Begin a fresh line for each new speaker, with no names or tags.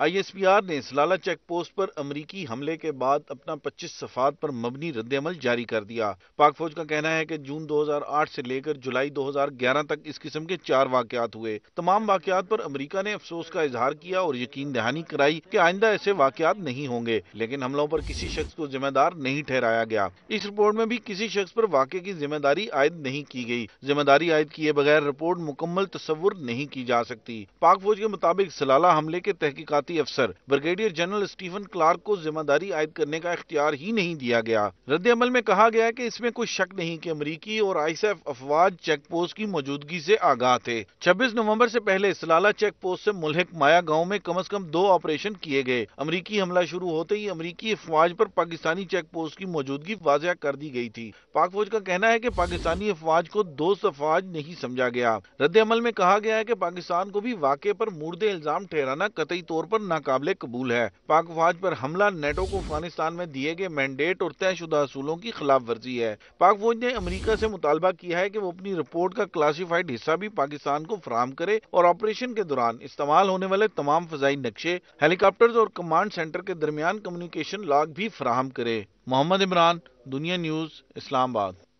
ISPR ने सलाला check post पर अमरीकी हमले के बाद अपना 25 सफात पर मबनी रद्दमल जारी कर दिया पाक फौज का कहना है कि जून 2008 से लेकर जुलाई 2011 तक इस किस्म के चार वाकयात हुए तमाम वाकयात पर अमरीका ने अफसोस का इजहार किया और यकीन दहानी कराई कि आइंदा ऐसे वाकयात नहीं होंगे लेकिन हमलों पर किसी शख्स को जिम्मेदार नहीं ठहराया गया इस रिपोर्ट में भी किसी शख्स पर वाक़े की जिम्मेदारी आयद नहीं की गई जिम्मेदारी आयद किए बगैर रिपोर्ट मुकम्मल तस्वुर नहीं की जा सकती पाक फौज के मुताबिक सलाला हमले के तहकीकत तैनाती अफसर ब्रिगेडियर जनरल स्टीफन क्लार्क को जिम्मेदारी आयद करने का इख्तियार ही नहीं दिया गया रद्द अमल में कहा गया कि इसमें कुछ शक नहीं कि अमरीकी और आईएसएफ अफवाज चेक पोस्ट की मौजूदगी से आगाह थे 26 नवंबर से पहले सलाला चेक पोस्ट से मुलहक माया गांव में कम अज कम दो ऑपरेशन किए गए अमरीकी हमला शुरू होते ही अमरीकी अफवाज पर पाकिस्तानी चेक पोस्ट की मौजूदगी वाजिया कर दी गई थी पाक फौज का कहना है कि पाकिस्तानी अफवाज को दोस्त अफवाज नहीं समझा गया रद्द अमल में कहा गया है कि पाकिस्तान को भी वाक़े पर मुर्दे इल्जाम ठहराना कतई तौर पर नाकाबले कबूल है पाक फौज पर हमला नेटो को अफगानिस्तान में दिए गए मैंडेट और तयशुदा असूलों की खिलाफ वर्जी है पाक फौज ने अमरीका से मुतालबा किया है कि वो अपनी रिपोर्ट का क्लासीफाइड हिस्सा भी पाकिस्तान को फराम करे और ऑपरेशन के दौरान इस्तेमाल होने वाले तमाम फजाई नक्शे हेलीकॉप्टर और कमांड सेंटर के दरमियान कम्युनिकेशन लॉग भी फराहम करे मोहम्मद इमरान दुनिया न्यूज इस्लामाबाद